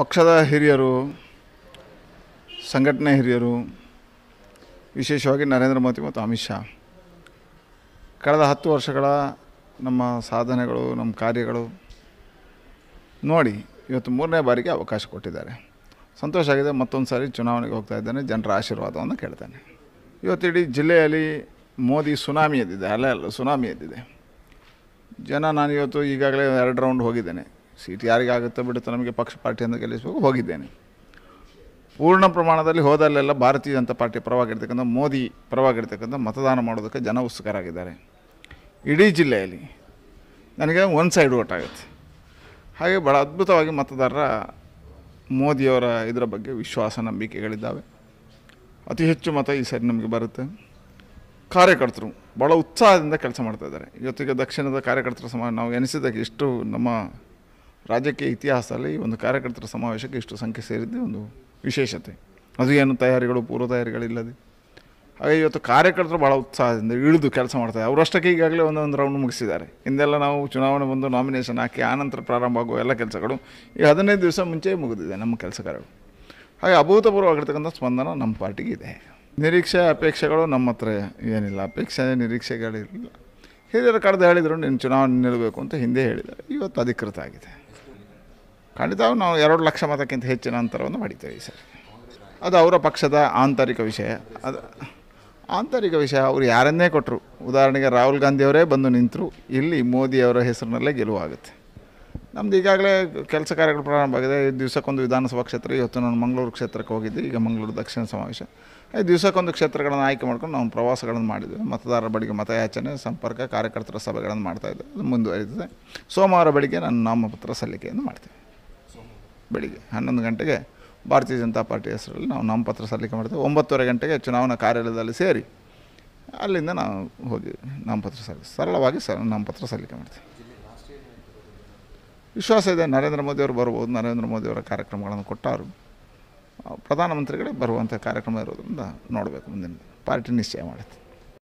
ಪಕ್ಷದ ಹಿರಿಯರು ಸಂಘಟನೆ ಹಿರಿಯರು ವಿಶೇಷವಾಗಿ ನರೇಂದ್ರ ಮೋದಿ ಮತ್ತು ಅಮಿತ್ ಶಾ ಕಳೆದ ಹತ್ತು ವರ್ಷಗಳ ನಮ್ಮ ಸಾಧನೆಗಳು ನಮ್ಮ ಕಾರ್ಯಗಳು ನೋಡಿ ಇವತ್ತು ಮೂರನೇ ಬಾರಿಗೆ ಅವಕಾಶ ಕೊಟ್ಟಿದ್ದಾರೆ ಸಂತೋಷ ಆಗಿದೆ ಮತ್ತೊಂದು ಸಾರಿ ಚುನಾವಣೆಗೆ ಹೋಗ್ತಾ ಇದ್ದಾನೆ ಜನರ ಆಶೀರ್ವಾದವನ್ನು ಕೇಳ್ತಾನೆ ಇವತ್ತು ಇಡೀ ಜಿಲ್ಲೆಯಲ್ಲಿ ಮೋದಿ ಸುನಾಮಿ ಎದ್ದಿದೆ ಅಲ್ಲ ಅಲ್ಲ ಸುನಾಮಿ ಎದ್ದಿದೆ ಜನ ನಾನು ಇವತ್ತು ಈಗಾಗಲೇ ಎರಡು ರೌಂಡ್ ಹೋಗಿದ್ದೇನೆ ಸೀಟ್ ಯಾರಿಗಾಗುತ್ತೋ ಬಿಡುತ್ತೋ ನಮಗೆ ಪಕ್ಷ ಪಾರ್ಟಿಯಿಂದ ಗೆಲ್ಲಿಸಬೇಕು ಹೋಗಿದ್ದೇನೆ ಪೂರ್ಣ ಪ್ರಮಾಣದಲ್ಲಿ ಹೋದಲ್ಲೆಲ್ಲ ಭಾರತೀಯ ಜನತಾ ಪಾರ್ಟಿ ಪರವಾಗಿರ್ತಕ್ಕಂಥ ಮೋದಿ ಪರವಾಗಿರ್ತಕ್ಕಂಥ ಮತದಾನ ಮಾಡೋದಕ್ಕೆ ಜನ ಉತ್ಸುಕರಾಗಿದ್ದಾರೆ ಇಡೀ ಜಿಲ್ಲೆಯಲ್ಲಿ ನನಗೆ ಒನ್ ಸೈಡ್ ಓಟ್ ಆಗುತ್ತೆ ಹಾಗೆ ಭಾಳ ಅದ್ಭುತವಾಗಿ ಮತದಾರರ ಮೋದಿಯವರ ಇದರ ಬಗ್ಗೆ ವಿಶ್ವಾಸ ನಂಬಿಕೆಗಳಿದ್ದಾವೆ ಅತಿ ಹೆಚ್ಚು ಮತ ಈ ಸರಿ ನಮಗೆ ಬರುತ್ತೆ ಕಾರ್ಯಕರ್ತರು ಭಾಳ ಉತ್ಸಾಹದಿಂದ ಕೆಲಸ ಇದ್ದಾರೆ ಜೊತೆಗೆ ದಕ್ಷಿಣದ ಕಾರ್ಯಕರ್ತರ ಸಮಾನ ನಾವು ಎನಿಸಿದಾಗ ಎಷ್ಟು ನಮ್ಮ ರಾಜ್ಯಕ್ಕೆ ಇತಿಹಾಸದಲ್ಲಿ ಈ ಒಂದು ಕಾರ್ಯಕರ್ತರ ಸಮಾವೇಶಕ್ಕೆ ಇಷ್ಟು ಸಂಖ್ಯೆ ಸೇರಿದ್ದೆ ಒಂದು ವಿಶೇಷತೆ ಅದು ಏನು ತಯಾರಿಗಳು ಪೂರ್ವ ತಯಾರಿಗಳಿಲ್ಲದೆ ಹಾಗೆ ಇವತ್ತು ಕಾರ್ಯಕರ್ತರು ಭಾಳ ಉತ್ಸಾಹದಿಂದ ಇಳಿದು ಕೆಲಸ ಮಾಡ್ತಾರೆ ಅವರಷ್ಟಕ್ಕೆ ಈಗಾಗಲೇ ಒಂದೊಂದು ರೌಂಡ್ ಮುಗಿಸಿದ್ದಾರೆ ಹಿಂದೆಲ್ಲ ನಾವು ಚುನಾವಣೆ ಬಂದು ನಾಮಿನೇಷನ್ ಹಾಕಿ ಆನಂತರ ಪ್ರಾರಂಭ ಆಗುವ ಎಲ್ಲ ಕೆಲಸಗಳು ಈಗ ಹದಿನೈದು ದಿವಸ ಮುಂಚೆ ಮುಗಿದಿದೆ ನಮ್ಮ ಕೆಲಸಗಾರರು ಹಾಗೆ ಅಭೂತಪೂರ್ವವಾಗಿರ್ತಕ್ಕಂಥ ಸ್ಪಂದನ ನಮ್ಮ ಪಾರ್ಟಿಗೆ ಇದೆ ನಿರೀಕ್ಷೆ ಅಪೇಕ್ಷೆಗಳು ನಮ್ಮ ಹತ್ರ ಏನಿಲ್ಲ ಅಪೇಕ್ಷೆ ನಿರೀಕ್ಷೆಗಳಿರಲಿಲ್ಲ ಹಿರಿಯರು ಕಡ್ದು ಹೇಳಿದರು ನಿನ್ನ ಚುನಾವಣೆ ನಿಲ್ಲಬೇಕು ಅಂತ ಹಿಂದೆ ಹೇಳಿದರು ಇವತ್ತು ಅಧಿಕೃತ ಆಗಿದೆ ಖಂಡಿತ ನಾವು ಎರಡು ಲಕ್ಷ ಮತಕ್ಕಿಂತ ಹೆಚ್ಚಿನ ಅಂತರವನ್ನು ಮಾಡಿದ್ದೇವೆ ಈ ಸರಿ ಅದು ಅವರ ಪಕ್ಷದ ಆಂತರಿಕ ವಿಷಯ ಅದು ಆಂತರಿಕ ವಿಷಯ ಅವರು ಯಾರನ್ನೇ ಕೊಟ್ಟರು ಉದಾಹರಣೆಗೆ ರಾಹುಲ್ ಗಾಂಧಿಯವರೇ ಬಂದು ನಿಂತರು ಇಲ್ಲಿ ಮೋದಿಯವರ ಹೆಸರಿನಲ್ಲೇ ಗೆಲುವಾಗುತ್ತೆ ನಮ್ದು ಈಗಾಗಲೇ ಕೆಲಸ ಕಾರ್ಯಗಳು ಪ್ರಾರಂಭ ಆಗಿದೆ ಈ ದಿವಸಕ್ಕೊಂದು ವಿಧಾನಸಭಾ ಕ್ಷೇತ್ರ ಇವತ್ತು ನಾನು ಮಂಗಳೂರು ಕ್ಷೇತ್ರಕ್ಕೆ ಹೋಗಿದ್ದೆ ಈಗ ಮಂಗಳೂರು ದಕ್ಷಿಣ ಸಮಾವೇಶ ಈ ದಿವಸಕ್ಕೊಂದು ಕ್ಷೇತ್ರಗಳನ್ನು ಆಯ್ಕೆ ಮಾಡ್ಕೊಂಡು ನಾವು ಪ್ರವಾಸಗಳನ್ನು ಮಾಡಿದ್ವಿ ಮತದಾರರ ಬಳಿಗೆ ಮತಯಾಚನೆ ಸಂಪರ್ಕ ಕಾರ್ಯಕರ್ತರ ಸಭೆಗಳನ್ನು ಮಾಡ್ತಾಯಿದ್ದೆ ಅದು ಮುಂದುವರಿದಿದೆ ಸೋಮವಾರ ಬೆಳಿಗ್ಗೆ ನಾನು ನಾಮಪತ್ರ ಸಲ್ಲಿಕೆಯನ್ನು ಮಾಡ್ತೇವೆ ಬೆಳಿಗ್ಗೆ ಹನ್ನೊಂದು ಗಂಟೆಗೆ ಭಾರತೀಯ ಜನತಾ ಪಾರ್ಟಿ ಹೆಸರಲ್ಲಿ ನಾವು ನಾಮಪತ್ರ ಸಲ್ಲಿಕೆ ಮಾಡ್ತೇವೆ ಒಂಬತ್ತುವರೆ ಗಂಟೆಗೆ ಚುನಾವಣಾ ಕಾರ್ಯಾಲಯದಲ್ಲಿ ಸೇರಿ ಅಲ್ಲಿಂದ ನಾವು ಹೋಗಿ ನಾಮಪತ್ರ ಸಲ್ಲಿ ಸರಳವಾಗಿ ಸ ನಾಮಪತ್ರ ಸಲ್ಲಿಕೆ ಮಾಡ್ತೀವಿ ವಿಶ್ವಾಸ ಇದೆ ನರೇಂದ್ರ ಮೋದಿಯವರು ಬರ್ಬೋದು ನರೇಂದ್ರ ಮೋದಿಯವರ ಕಾರ್ಯಕ್ರಮಗಳನ್ನು ಕೊಟ್ಟವರು ಪ್ರಧಾನಮಂತ್ರಿಗಳೇ ಬರುವಂಥ ಕಾರ್ಯಕ್ರಮ ಇರೋದರಿಂದ ನೋಡಬೇಕು ಮುಂದಿನ ಪಾರ್ಟಿ ನಿಶ್ಚಯ ಮಾಡುತ್ತೆ